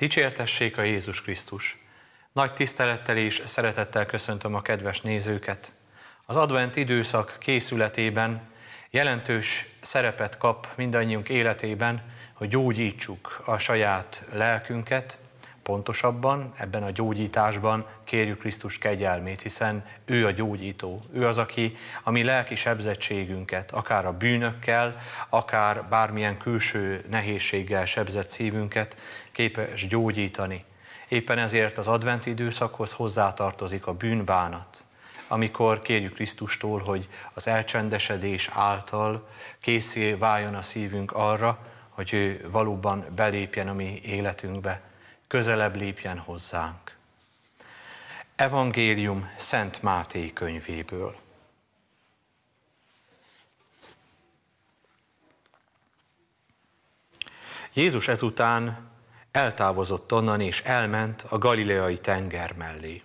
Dicsértessék a Jézus Krisztus! Nagy tisztelettel és szeretettel köszöntöm a kedves nézőket. Az advent időszak készületében jelentős szerepet kap mindannyiunk életében, hogy gyógyítsuk a saját lelkünket, Pontosabban ebben a gyógyításban kérjük Krisztus kegyelmét, hiszen ő a gyógyító, ő az, aki a mi lelki sebzettségünket, akár a bűnökkel, akár bármilyen külső nehézséggel sebzett szívünket képes gyógyítani. Éppen ezért az adventi időszakhoz hozzátartozik a bűnbánat, amikor kérjük Krisztustól, hogy az elcsendesedés által készé váljon a szívünk arra, hogy ő valóban belépjen a mi életünkbe közelebb lépjen hozzánk. Evangélium Szent Máté könyvéből. Jézus ezután eltávozott onnan és elment a galileai tenger mellé.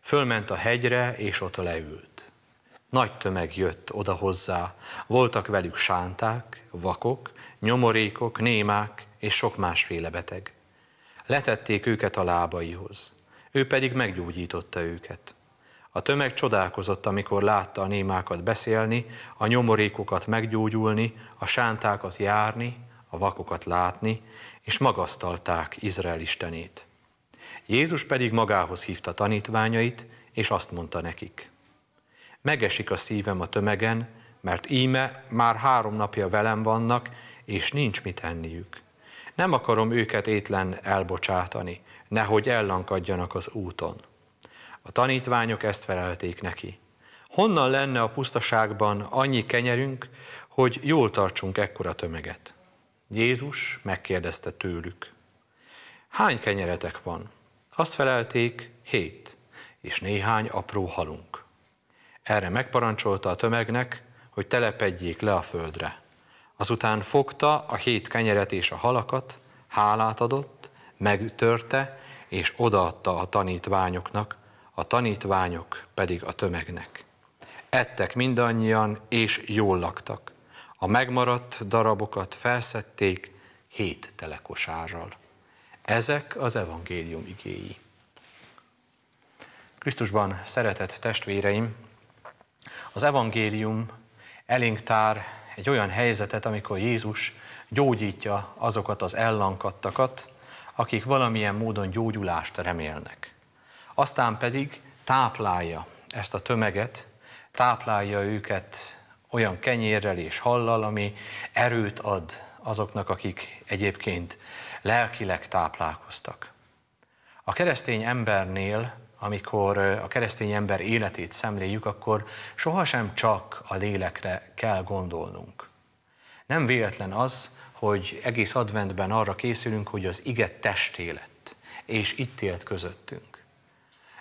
Fölment a hegyre és ott leült. Nagy tömeg jött oda hozzá, voltak velük sánták, vakok, nyomorékok, némák és sok másféle beteg letették őket a lábaihoz. Ő pedig meggyógyította őket. A tömeg csodálkozott, amikor látta a némákat beszélni, a nyomorékokat meggyógyulni, a sántákat járni, a vakokat látni, és magasztalták Izrael istenét. Jézus pedig magához hívta tanítványait, és azt mondta nekik. Megesik a szívem a tömegen, mert íme már három napja velem vannak, és nincs mit enniük. Nem akarom őket étlen elbocsátani, nehogy ellankadjanak az úton. A tanítványok ezt felelték neki. Honnan lenne a pusztaságban annyi kenyerünk, hogy jól tartsunk ekkora tömeget? Jézus megkérdezte tőlük. Hány kenyeretek van? Azt felelték, hét, és néhány apró halunk. Erre megparancsolta a tömegnek, hogy telepedjék le a földre. Azután fogta a hét kenyeret és a halakat, hálát adott, megtörte, és odaadta a tanítványoknak, a tanítványok pedig a tömegnek. Ettek mindannyian, és jól laktak. A megmaradt darabokat felszedték hét telekosárral. Ezek az evangélium igéi. Krisztusban szeretett testvéreim, az evangélium elénk tár egy olyan helyzetet, amikor Jézus gyógyítja azokat az ellankadtakat, akik valamilyen módon gyógyulást remélnek. Aztán pedig táplálja ezt a tömeget, táplálja őket olyan kenyérrel és hallal, ami erőt ad azoknak, akik egyébként lelkileg táplálkoztak. A keresztény embernél amikor a keresztény ember életét szemléljük, akkor sohasem csak a lélekre kell gondolnunk. Nem véletlen az, hogy egész adventben arra készülünk, hogy az ige testé lett, és itt élt közöttünk.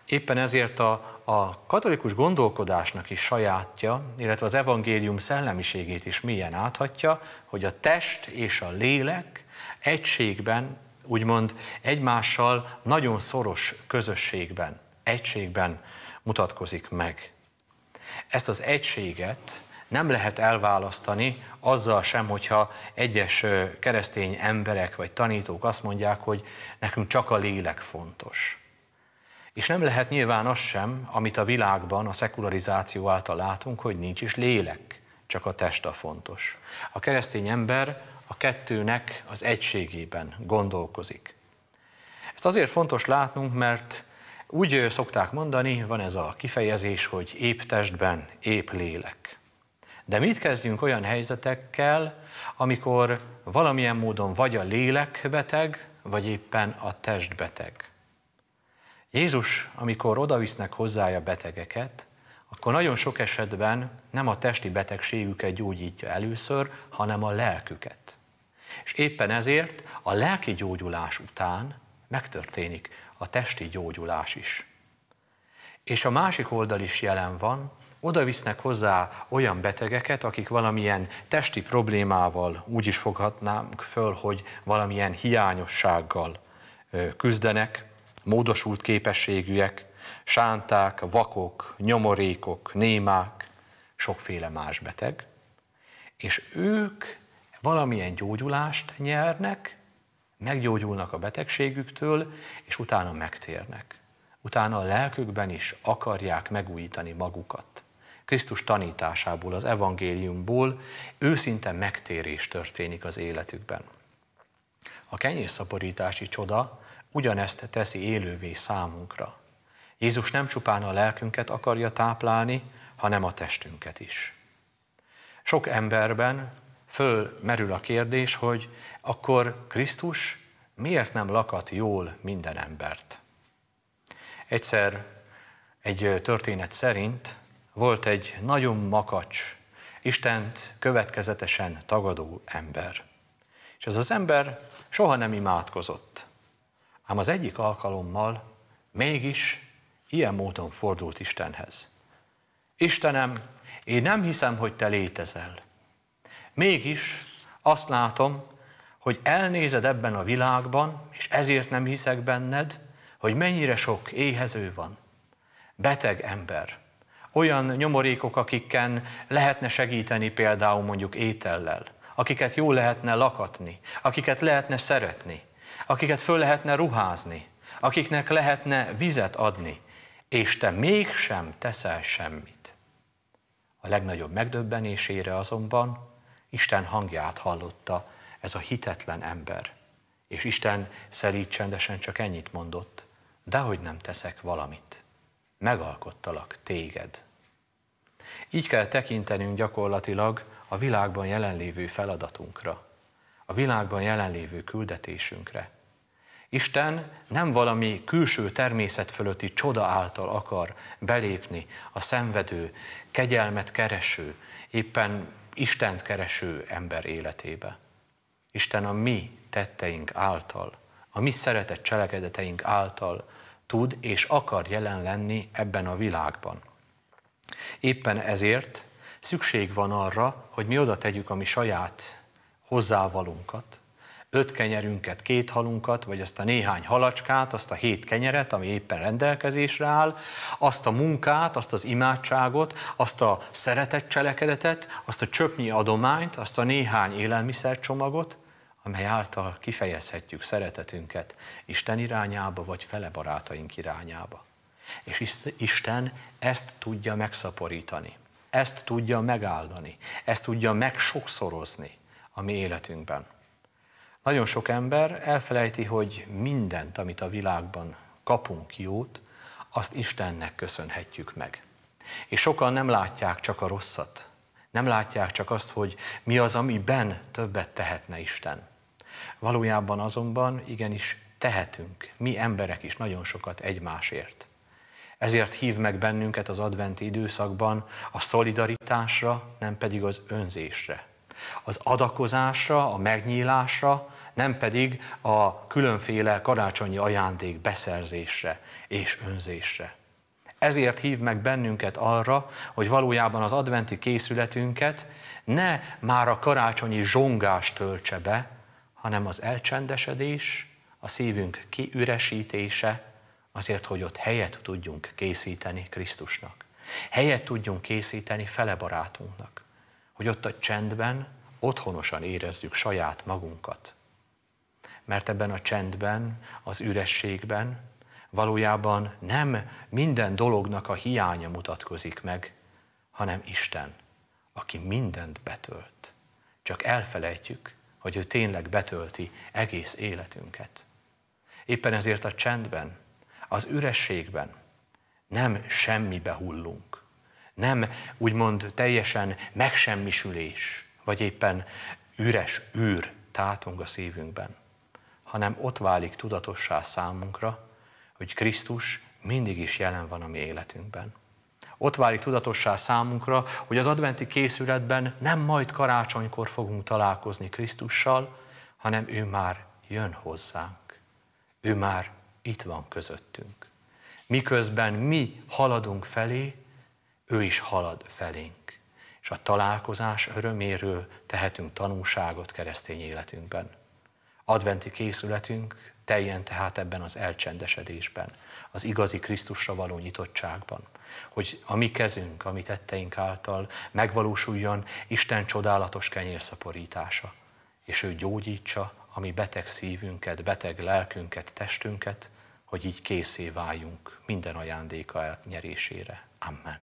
Éppen ezért a, a katolikus gondolkodásnak is sajátja, illetve az evangélium szellemiségét is milyen áthatja, hogy a test és a lélek egységben, úgymond egymással nagyon szoros közösségben egységben mutatkozik meg. Ezt az egységet nem lehet elválasztani azzal sem, hogyha egyes keresztény emberek vagy tanítók azt mondják, hogy nekünk csak a lélek fontos. És nem lehet nyilván az sem, amit a világban a szekularizáció által látunk, hogy nincs is lélek, csak a test a fontos. A keresztény ember a kettőnek az egységében gondolkozik. Ezt azért fontos látnunk, mert úgy szokták mondani, van ez a kifejezés, hogy épp testben, épp lélek. De mit kezdjünk olyan helyzetekkel, amikor valamilyen módon vagy a lélek beteg, vagy éppen a test beteg? Jézus, amikor odavisznek hozzája betegeket, akkor nagyon sok esetben nem a testi betegségüket gyógyítja először, hanem a lelküket. És éppen ezért a lelki gyógyulás után megtörténik a testi gyógyulás is. És a másik oldal is jelen van, oda visznek hozzá olyan betegeket, akik valamilyen testi problémával úgy is foghatnánk föl, hogy valamilyen hiányossággal küzdenek, módosult képességűek, sánták, vakok, nyomorékok, némák, sokféle más beteg, és ők valamilyen gyógyulást nyernek, meggyógyulnak a betegségüktől, és utána megtérnek. Utána a lelkükben is akarják megújítani magukat. Krisztus tanításából, az evangéliumból őszinte megtérés történik az életükben. A kenyérszaporítási csoda ugyanezt teszi élővé számunkra. Jézus nem csupán a lelkünket akarja táplálni, hanem a testünket is. Sok emberben fölmerül a kérdés, hogy akkor Krisztus miért nem lakat jól minden embert? Egyszer egy történet szerint volt egy nagyon makacs, Istent következetesen tagadó ember. És ez az ember soha nem imádkozott. Ám az egyik alkalommal mégis ilyen módon fordult Istenhez. Istenem, én nem hiszem, hogy te létezel. Mégis azt látom, hogy elnézed ebben a világban, és ezért nem hiszek benned, hogy mennyire sok éhező van, beteg ember, olyan nyomorékok, akikken lehetne segíteni például mondjuk étellel, akiket jó lehetne lakatni, akiket lehetne szeretni, akiket föl lehetne ruházni, akiknek lehetne vizet adni, és te mégsem teszel semmit. A legnagyobb megdöbbenésére azonban Isten hangját hallotta ez a hitetlen ember. És Isten szerint csendesen csak ennyit mondott, dehogy nem teszek valamit. Megalkottalak téged. Így kell tekintenünk gyakorlatilag a világban jelenlévő feladatunkra, a világban jelenlévő küldetésünkre. Isten nem valami külső természet fölötti csoda által akar belépni a szenvedő, kegyelmet kereső, éppen Istent kereső ember életébe. Isten a mi tetteink által, a mi szeretett cselekedeteink által tud és akar jelen lenni ebben a világban. Éppen ezért szükség van arra, hogy mi oda tegyük a mi saját hozzávalunkat, öt kenyerünket, két halunkat, vagy azt a néhány halacskát, azt a hét kenyeret, ami éppen rendelkezésre áll, azt a munkát, azt az imádságot, azt a szeretett cselekedetet, azt a csöpnyi adományt, azt a néhány élelmiszercsomagot, amely által kifejezhetjük szeretetünket Isten irányába, vagy fele barátaink irányába. És Isten ezt tudja megszaporítani, ezt tudja megáldani, ezt tudja megsokszorozni a mi életünkben. Nagyon sok ember elfelejti, hogy mindent, amit a világban kapunk jót, azt Istennek köszönhetjük meg. És sokan nem látják csak a rosszat, nem látják csak azt, hogy mi az, amiben többet tehetne Isten. Valójában azonban igenis tehetünk, mi emberek is nagyon sokat egymásért. Ezért hív meg bennünket az adventi időszakban a szolidaritásra, nem pedig az önzésre. Az adakozásra, a megnyílásra, nem pedig a különféle karácsonyi ajándék beszerzésre és önzésre. Ezért hív meg bennünket arra, hogy valójában az adventi készületünket ne már a karácsonyi zsongás töltse be, hanem az elcsendesedés, a szívünk kiüresítése, azért, hogy ott helyet tudjunk készíteni Krisztusnak. Helyet tudjunk készíteni fele barátunknak, hogy ott a csendben, otthonosan érezzük saját magunkat mert ebben a csendben, az ürességben valójában nem minden dolognak a hiánya mutatkozik meg, hanem Isten, aki mindent betölt. Csak elfelejtjük, hogy ő tényleg betölti egész életünket. Éppen ezért a csendben, az ürességben nem semmibe hullunk, nem úgymond teljesen megsemmisülés, vagy éppen üres űr tátong a szívünkben, hanem ott válik tudatossá számunkra, hogy Krisztus mindig is jelen van a mi életünkben. Ott válik tudatossá számunkra, hogy az adventi készületben nem majd karácsonykor fogunk találkozni Krisztussal, hanem ő már jön hozzánk. Ő már itt van közöttünk. Miközben mi haladunk felé, ő is halad felénk. És a találkozás öröméről tehetünk tanúságot keresztény életünkben. Adventi készületünk teljen tehát ebben az elcsendesedésben, az igazi Krisztusra való nyitottságban, hogy a mi kezünk, a mi tetteink által megvalósuljon Isten csodálatos kenyérszaporítása, és ő gyógyítsa a mi beteg szívünket, beteg lelkünket, testünket, hogy így készé váljunk minden ajándéka elnyerésére. Amen.